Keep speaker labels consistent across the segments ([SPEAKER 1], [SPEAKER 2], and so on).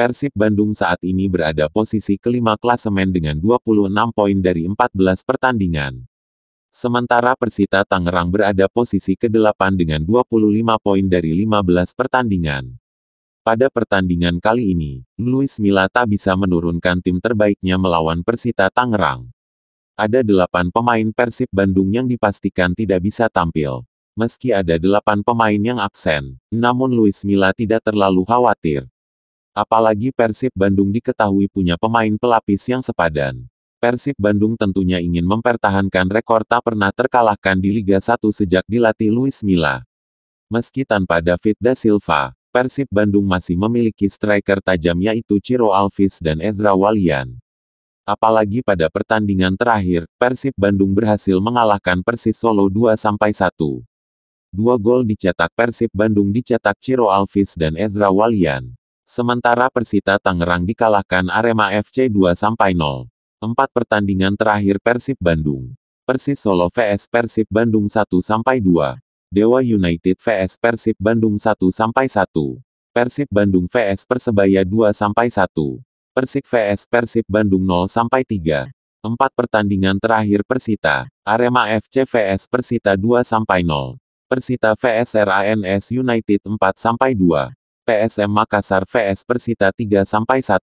[SPEAKER 1] Persib Bandung saat ini berada posisi kelima klasemen dengan 26 poin dari 14 pertandingan. Sementara Persita Tangerang berada posisi ke-8 dengan 25 poin dari 15 pertandingan. Pada pertandingan kali ini, Luis Milla tak bisa menurunkan tim terbaiknya melawan Persita Tangerang. Ada 8 pemain Persib Bandung yang dipastikan tidak bisa tampil. Meski ada 8 pemain yang absen, namun Luis Milla tidak terlalu khawatir. Apalagi Persib Bandung diketahui punya pemain pelapis yang sepadan. Persib Bandung tentunya ingin mempertahankan rekor tak pernah terkalahkan di Liga 1 sejak dilatih Luis Milla. Meski tanpa David da Silva, Persib Bandung masih memiliki striker tajam yaitu Ciro Alves dan Ezra Walian. Apalagi pada pertandingan terakhir, Persib Bandung berhasil mengalahkan Persis Solo 2-1. Dua gol dicetak Persib Bandung dicetak Ciro Alves dan Ezra Walian. Sementara Persita Tangerang dikalahkan Arema FC 2 0. Empat pertandingan terakhir Persib Bandung. Persis Solo vs Persib Bandung 1 2. Dewa United vs Persib Bandung 1 1. Persib Bandung vs Persebaya 2 1. Persik vs Persib Bandung 0 3. Empat pertandingan terakhir Persita. Arema FC vs Persita 2 0. Persita vs RANS United 4 2. PSM Makassar vs Persita 3 sampai 1.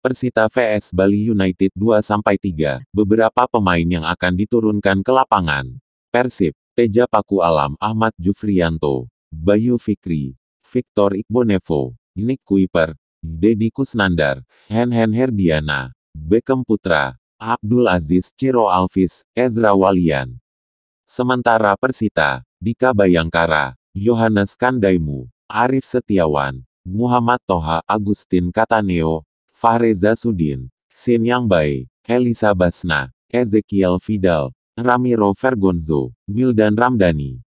[SPEAKER 1] Persita vs Bali United 2 sampai 3. Beberapa pemain yang akan diturunkan ke lapangan. Persib, Teja Paku Alam, Ahmad Jufrianto, Bayu Fikri, Victor Ikbonevo, Nick Kuiper, Dedi Kusnandar, Henhen Herdiana, Beckham Putra, Abdul Aziz Ciro Alvis, Ezra Walian. Sementara Persita, Dika Bayangkara, Yohanes Kandaimu, Arif Setiawan, Muhammad Toha Agustin Kataneo, Fahreza Sudin, Sin Yang Bai, Elisa Basna, Ezekiel Vidal, Ramiro Vergonzo, Wildan Ramdhani,